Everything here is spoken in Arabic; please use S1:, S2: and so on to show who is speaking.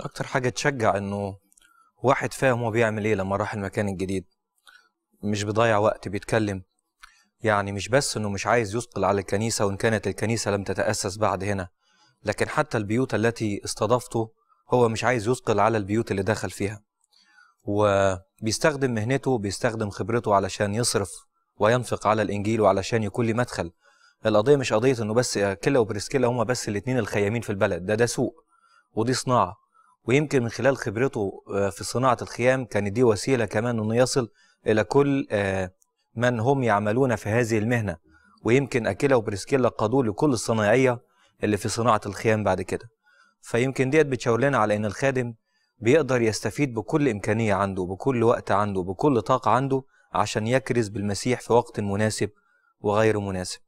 S1: اكتر حاجه تشجع انه واحد فاهم هو بيعمل ايه لما راح المكان الجديد مش بيضيع وقت بيتكلم يعني مش بس انه مش عايز يثقل على الكنيسه وان كانت الكنيسه لم تتاسس بعد هنا لكن حتى البيوت التي استضافته هو مش عايز يثقل على البيوت اللي دخل فيها وبيستخدم مهنته بيستخدم خبرته علشان يصرف وينفق على الانجيل وعلشان يكون لي مدخل القضيه مش قضيه انه بس كلا وبريسكيلا هما بس الاثنين الخيامين في البلد ده ده سوق ودي صناعه ويمكن من خلال خبرته آه، في صناعة الخيام كان دي وسيلة كمان أنه يصل إلى كل آه، من هم يعملون في هذه المهنة ويمكن أكيلا وبريسكيلا قادوا لكل الصنايعيه اللي في صناعة الخيام بعد كده فيمكن ديت بتشاور لنا على أن الخادم بيقدر يستفيد بكل إمكانية عنده بكل وقت عنده بكل طاقة عنده عشان يكرز بالمسيح في وقت مناسب وغير مناسب